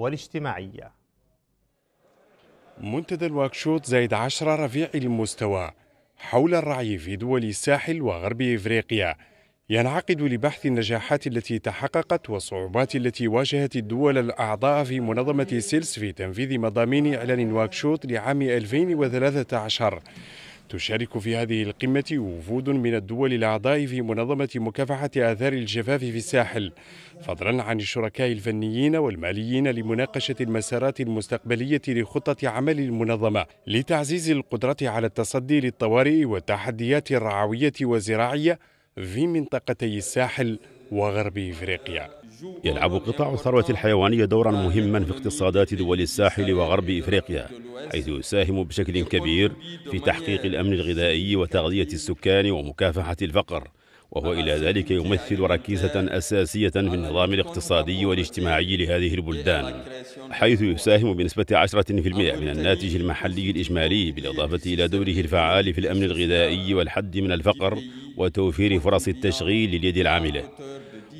والاجتماعية منتدى الواكشوط زايد عشرة رفيع المستوى حول الرعي في دول الساحل وغرب إفريقيا ينعقد لبحث النجاحات التي تحققت والصعوبات التي واجهت الدول الأعضاء في منظمة سيلس في تنفيذ مضامين إعلان واكشوط لعام 2013 تشارك في هذه القمة وفود من الدول الأعضاء في منظمة مكافحة آثار الجفاف في الساحل فضلا عن الشركاء الفنيين والماليين لمناقشة المسارات المستقبلية لخطة عمل المنظمة لتعزيز القدرة على التصدي للطوارئ والتحديات الرعوية والزراعية في منطقتي الساحل وغرب إفريقيا يلعب قطاع الثروة الحيوانية دورا مهما في اقتصادات دول الساحل وغرب إفريقيا حيث يساهم بشكل كبير في تحقيق الأمن الغذائي وتغذية السكان ومكافحة الفقر وهو إلى ذلك يمثل ركيزة أساسية في النظام الاقتصادي والاجتماعي لهذه البلدان حيث يساهم بنسبة 10% من الناتج المحلي الإجمالي بالإضافة إلى دوره الفعال في الأمن الغذائي والحد من الفقر وتوفير فرص التشغيل لليد العاملة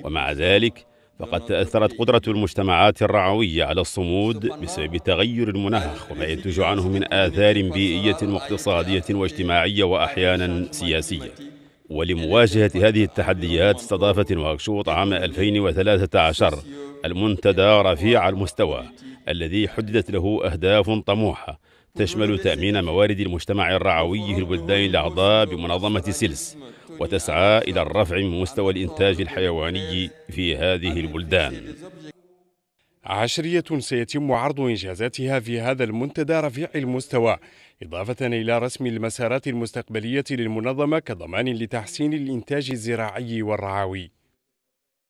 ومع ذلك فقد تأثرت قدرة المجتمعات الرعوية على الصمود بسبب تغير المناخ وما ينتج عنه من آثار بيئية واقتصادية واجتماعية وأحيانا سياسية ولمواجهة هذه التحديات استضافت نواكشوط عام 2013 المنتدى رفيع المستوى الذي حددت له أهداف طموحة تشمل تأمين موارد المجتمع الرعوي في البلدان الأعضاء بمنظمة سيلس وتسعى إلى الرفع من مستوى الإنتاج الحيواني في هذه البلدان عشرية سيتم عرض إنجازاتها في هذا المنتدى رفيع المستوى إضافة إلى رسم المسارات المستقبلية للمنظمة كضمان لتحسين الإنتاج الزراعي والرعوي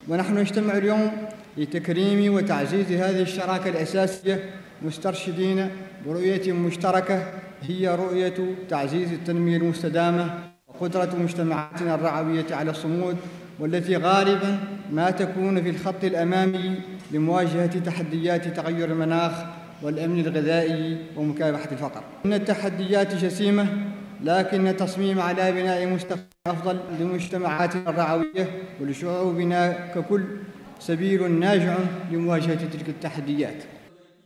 ونحن نجتمع اليوم لتكريم وتعزيز هذه الشراكة الأساسية مسترشدين برؤية مشتركة هي رؤية تعزيز التنمية المستدامة قدرة مجتمعاتنا الرعوية على الصمود والتي غالبا ما تكون في الخط الأمامي لمواجهة تحديات تغير المناخ والأمن الغذائي ومكافحة الفقر. إن التحديات جسيمة لكن التصميم على بناء مستقبل أفضل لمجتمعاتنا الرعوية ولشعوبنا ككل سبيل ناجع لمواجهة تلك التحديات.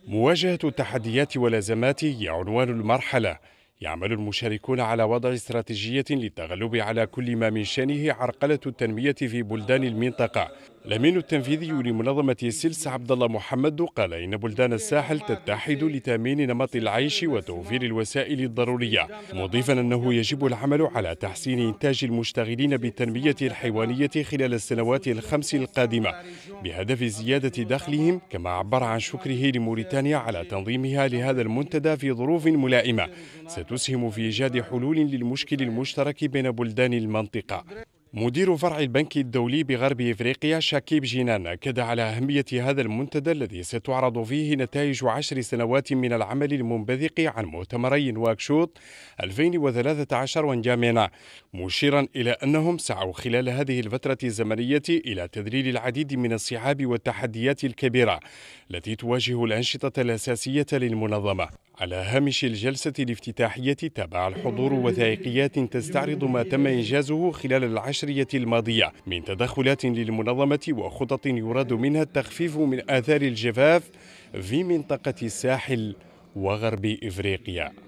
مواجهة التحديات والأزمات هي عنوان المرحلة يعمل المشاركون على وضع استراتيجية للتغلب على كل ما من شأنه عرقلة التنمية في بلدان المنطقة. الأمين التنفيذي لمنظمة سلس عبد الله محمد قال إن بلدان الساحل تتحد لتأمين نمط العيش وتوفير الوسائل الضرورية، مضيفا أنه يجب العمل على تحسين إنتاج المشتغلين بالتنمية الحيوانية خلال السنوات الخمس القادمة بهدف زيادة دخلهم، كما عبر عن شكره لموريتانيا على تنظيمها لهذا المنتدى في ظروف ملائمة. وتسهم في إيجاد حلول للمشكل المشترك بين بلدان المنطقة مدير فرع البنك الدولي بغرب افريقيا شاكيب جينان اكد على اهميه هذا المنتدى الذي ستعرض فيه نتائج عشر سنوات من العمل المنبثق عن مؤتمري نواكشوط 2013 وانجامينا مشيرا الى انهم سعوا خلال هذه الفتره الزمنيه الى تذليل العديد من الصعاب والتحديات الكبيره التي تواجه الانشطه الاساسيه للمنظمه على هامش الجلسة الافتتاحية تابع الحضور وثائقيات تستعرض ما تم إنجازه خلال العشر العشرية الماضية من تدخلات للمنظمة وخطط يراد منها التخفيف من آثار الجفاف في منطقة الساحل وغرب إفريقيا